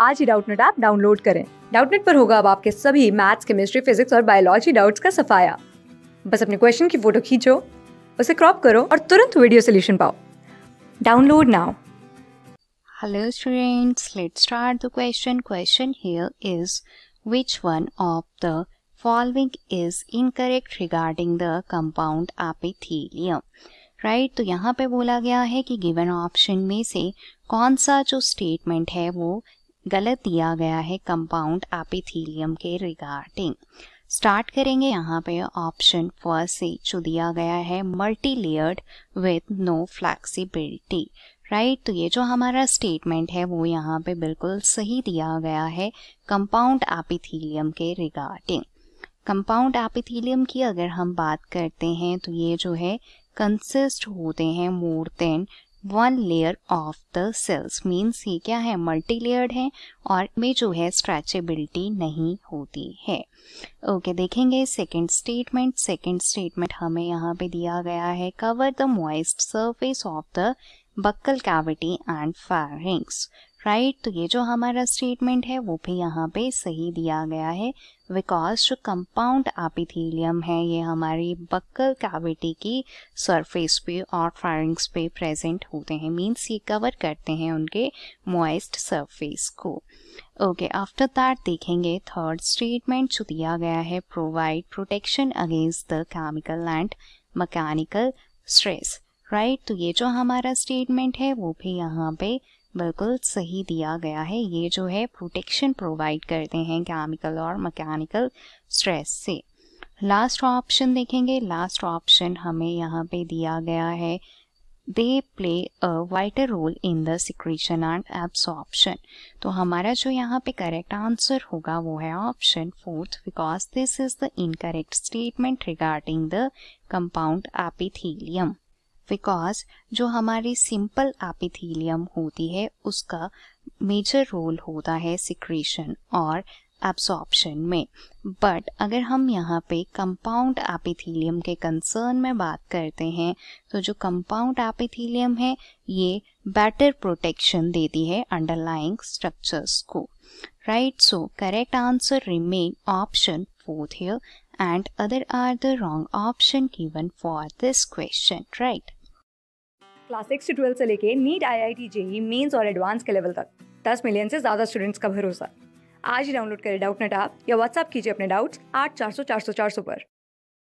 आज ही Doubtnut app download करें डाउटनेट पर होगा अब आपके सभी मैथ्स केमिस्ट्री फिजिक्स और बायोलॉजी डाउट्स का सफाया बस अपने क्वेश्चन की फोटो खींचो उसे क्रॉप करो और तुरंत वीडियो सोल्यूशन पाओ download now hello students let start the question question here is which one of the following is incorrect regarding the compound epithelium right तो यहाँ पे बोला गया है कि गिवन ऑप्शन में से कौन सा जो स्टेटमेंट है वो गलत दिया गया है कंपाउंड एपिथीलियम के रिगार्डिंग स्टार्ट करेंगे यहाँ पे ऑप्शन फर्स्ट से जो दिया गया है multi layered with no flexibility right right, तो ये जो हमारा स्टेटमेंट है वो यहाँ पे बिल्कुल सही दिया गया है कंपाउंड एपिथीलियम के रिगार्डिंग कंपाउंड एपिथीलियम की अगर हम बात करते हैं तो ये जो है कंसिस्ट होते हैं more than one layer of the cells means ये क्या है मल्टी लेयर्ड है और में जो है स्ट्रेचेबिलिटी नहीं होती है ओके okay, देखेंगे सेकेंड स्टेटमेंट सेकेंड स्टेटमेंट हमें यहाँ पे दिया गया है cover the moist surface of the buccal cavity and pharynx right right? तो ये जो हमारा स्टेटमेंट है वो भी यहाँ पे सही दिया गया है बिकॉज जो कंपाउंड एपिथीलियम है ये हमारी बक्कल कैविटी की सरफेस पे और फायरिंग्स पे प्रेजेंट होते हैं मीन्स ये कवर करते हैं उनके मॉइस्ट सरफेस को ओके आफ्टर दैट देखेंगे थर्ड स्टेटमेंट जो दिया गया है provide protection against the chemical and mechanical stress right तो ये जो हमारा स्टेटमेंट है वो भी यहाँ पे बिल्कुल सही दिया गया है ये जो है प्रोटेक्शन प्रोवाइड करते हैं केमिकल और मैकेनिकल स्ट्रेस से लास्ट ऑप्शन देखेंगे लास्ट ऑप्शन हमें यहाँ पे दिया गया है they play a wider role in the secretion and absorption तो हमारा जो यहाँ पे करेक्ट आंसर होगा वो है option fourth because this is the incorrect statement regarding the compound epithelium because जो हमारी सिंपल एपिथीलियम होती है उसका मेजर रोल होता है सिक्रेशन और एब्सॉर्प्शन में बट अगर हम यहाँ पे कंपाउंड एपिथीलियम के कंसर्न में बात करते हैं तो जो कंपाउंड एपिथीलियम है ये बेटर प्रोटेक्शन देती है अंडरलाइंग स्ट्रक्चर्स को right so correct answer remain option fourth and other are the wrong option given for this question right class six to twelfth से लेके NEET I I T JEE Mains और advance के level तक दस million से ज़्यादा students का भरोसा आज ही डाउनलोड करें डाउट नेट आप या व्हाट्सअप कीजिए अपने डाउट्स आठ चार सौ चार सौ चार सौ पर